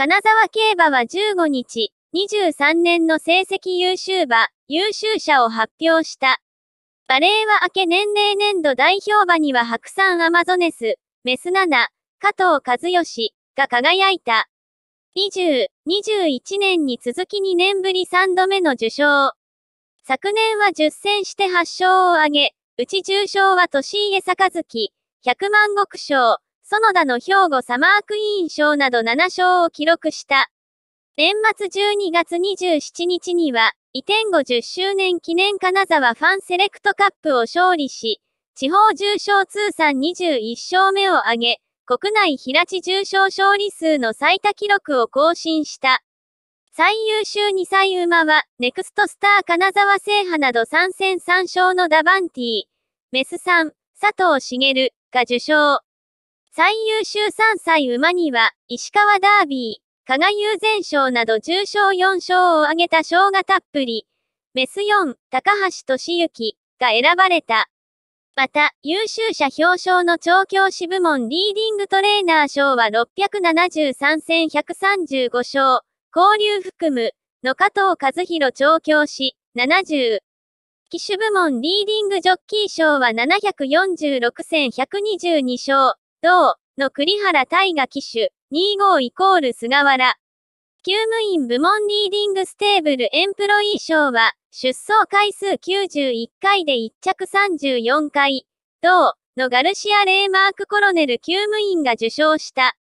金沢競馬は15日、23年の成績優秀馬、優秀者を発表した。バレーは明け年齢年度代表馬には白山アマゾネス、メス7、加藤和義が輝いた。20、21年に続き2年ぶり3度目の受賞。昨年は10戦して8勝を挙げ、うち重賞は年家坂月、100万石賞、園田の兵庫サマークイーン賞など7勝を記録した。年末12月27日には、移転後0周年記念金沢ファンセレクトカップを勝利し、地方重賞通算21勝目を挙げ、国内平地重賞勝利数の最多記録を更新した。最優秀2歳馬は、ネクストスター金沢制覇など3戦3勝のダバンティ、メスさん、佐藤茂が受賞。最優秀3歳馬には、石川ダービー、加賀優前賞など重賞4賞を挙げた賞がたっぷり、メス4、高橋俊之が選ばれた。また、優秀者表彰の調教師部門リーディングトレーナー賞は673戦135勝、交流含む、の加藤和弘調教師、70。機種部門リーディングジョッキー賞は746戦122勝、同の栗原大河騎手、25イコール菅原。休務員部門リーディングステーブルエンプロイー賞は、出走回数91回で1着34回、同のガルシア・レーマーク・コロネル休務員が受賞した。